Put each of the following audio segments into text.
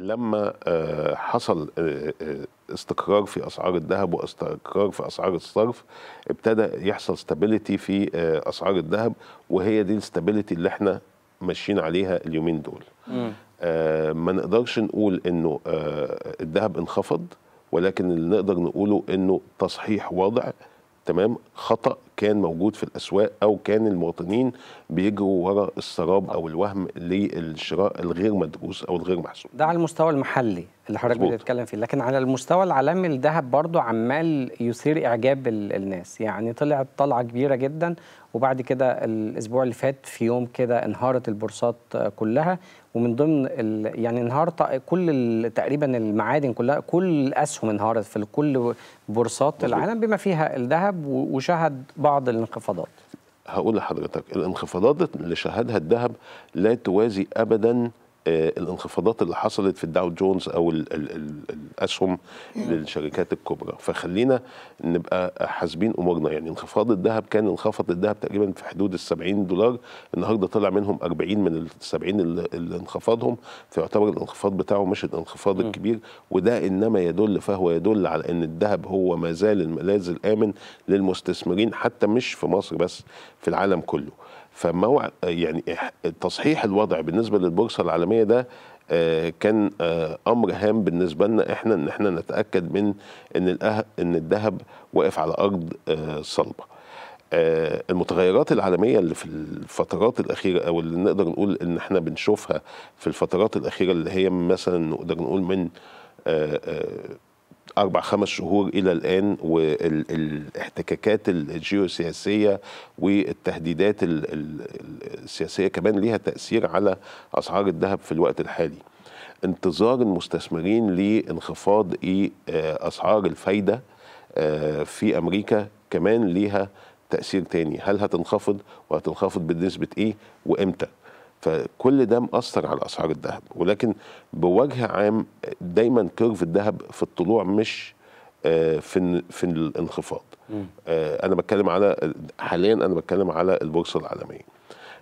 لما آه، حصل آه، آه، استقرار في اسعار الذهب واستقرار في اسعار الصرف ابتدى يحصل ستابيليتي في اسعار الذهب وهي دي الستابيليتي اللي احنا ماشيين عليها اليومين دول ما نقدرش نقول انه الذهب انخفض ولكن اللي نقدر نقوله انه تصحيح وضع تمام خطا كان موجود في الاسواق او كان المواطنين بيجروا ورا السراب او الوهم للشراء الغير مدروس او الغير محسوب ده على المستوى المحلي اللي حضرتك بتتكلم فيه لكن على المستوى العالمي الذهب برضه عمال يثير اعجاب الناس يعني طلعت طلعه كبيره جدا وبعد كده الاسبوع اللي فات في يوم كده انهارت البورصات كلها ومن ضمن ال... يعني انهار كل تقريبا المعادن كلها كل الاسهم انهارت في كل بورصات العالم بما فيها الذهب و... وشهد بعض الانخفاضات هقول لحضرتك الانخفاضات اللي شهدها الذهب لا توازي ابدا آه، الانخفاضات اللي حصلت في الداو جونز او الـ الـ الـ الاسهم للشركات الكبرى فخلينا نبقى حاسبين امورنا يعني انخفاض الذهب كان انخفض الذهب تقريبا في حدود ال 70 دولار النهارده طلع منهم 40 من ال 70 اللي انخفضهم فيعتبر الانخفاض بتاعه مش الانخفاض الكبير وده انما يدل فهو يدل على ان الذهب هو ما زال الملاذ الامن للمستثمرين حتى مش في مصر بس في العالم كله فموع يعني تصحيح الوضع بالنسبه للبورصه العالميه ده آه، كان آه، امر هام بالنسبه لنا احنا ان احنا نتاكد من ان ان الذهب واقف على ارض آه، صلبه المتغيرات العالمية اللي في الفترات الأخيرة أو اللي نقدر نقول إن إحنا بنشوفها في الفترات الأخيرة اللي هي مثلا نقدر نقول من اربع خمس شهور الى الان والاحتكاكات الجيوسياسيه والتهديدات السياسيه كمان ليها تاثير على اسعار الذهب في الوقت الحالي. انتظار المستثمرين لانخفاض آه، اسعار الفايده آه، في امريكا كمان ليها تاثير تاني، هل هتنخفض وهتنخفض بنسبه ايه وامتى؟ فكل ده مأثر على أسعار الذهب ولكن بوجه عام دايما كيرف الذهب في الطلوع مش آه، في في الانخفاض آه، انا بتكلم على حاليا انا بتكلم على البورصه العالميه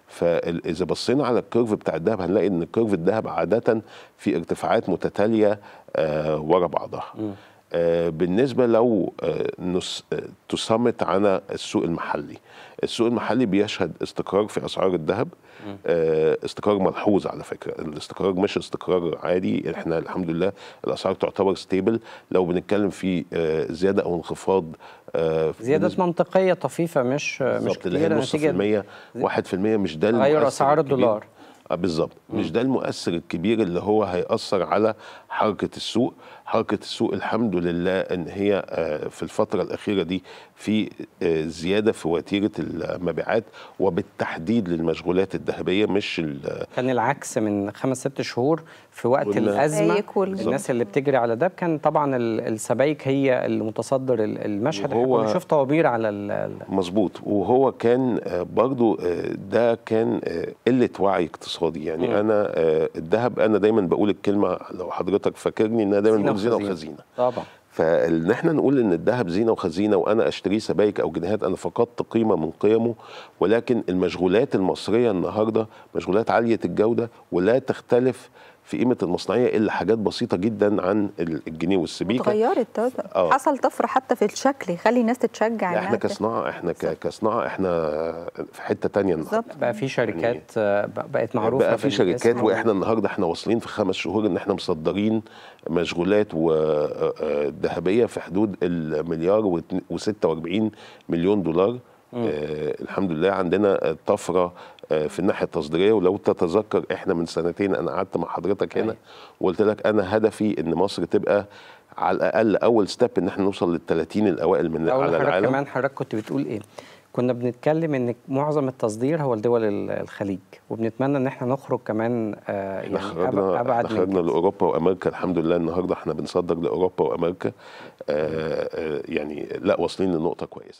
فاذا بصينا على الكيرف بتاع الذهب هنلاقي ان كيرف الذهب عاده في ارتفاعات متتاليه آه، ورا بعضها بالنسبه لو تصمت على السوق المحلي السوق المحلي بيشهد استقرار في اسعار الذهب آه، استقرار ملحوظ على فكره الاستقرار مش استقرار عادي احنا الحمد لله الاسعار تعتبر ستيبل لو بنتكلم في آه، زياده او انخفاض آه، زيادات منطقيه طفيفه مش مش كبيره نتيجه 1% 1% مش ده غير اسعار الدولار آه، بالظبط مش ده المؤثر الكبير اللي هو هيأثر على حركة السوق حركة السوق الحمد لله ان هي آه، في الفترة الأخيرة دي في آه، زيادة في وتيرة المبيعات وبالتحديد للمشغولات الذهبية مش كان العكس من خمس ست شهور في وقت الأزمة الناس اللي بتجري على ده كان طبعا السبايك هي المتصدر المشهد هو شوف طوابير على مظبوط وهو كان برضو ده كان قلة وعي اقتصادي الاقتصادي يعني مم. انا آه، الذهب انا دايما بقول الكلمه لو حضرتك فاكرني ان انا دايما بقول زينه وخزينه طبعا فان احنا نقول ان الذهب زينه وخزينه وانا اشتريه سبائك او جنيهات انا فقدت قيمه من قيمه ولكن المشغولات المصريه النهارده مشغولات عاليه الجوده ولا تختلف في قيمه المصنعيه الا حاجات بسيطه جدا عن الجنيه والسبيكه اتغيرت آه. حصل طفره حتى في الشكل يخلي الناس تتشجع احنا كصناعه احنا كصناعه احنا في حته ثانيه بالظبط بقى في شركات آه، بقت معروفه بقى في شركات واحنا النهارده احنا واصلين في خمس شهور ان احنا مصدرين مشغولات آه، ذهبيه في حدود المليار و46 مليون دولار آه الحمد لله عندنا طفره آه في الناحيه التصديريه ولو تتذكر احنا من سنتين انا قعدت مع حضرتك هنا أيوة. وقلت لك انا هدفي ان مصر تبقى على الاقل اول ستيب ان احنا نوصل لل 30 الاوائل من على العالم كمان حضرتك كنت بتقول ايه؟ كنا بنتكلم ان معظم التصدير هو لدول الخليج وبنتمنى ان احنا نخرج كمان آه يعني خرجنا ابعد احنا خرجنا لاوروبا وامريكا الحمد لله النهارده احنا بنصدر لاوروبا وامريكا آه آه يعني لا واصلين لنقطه كويسه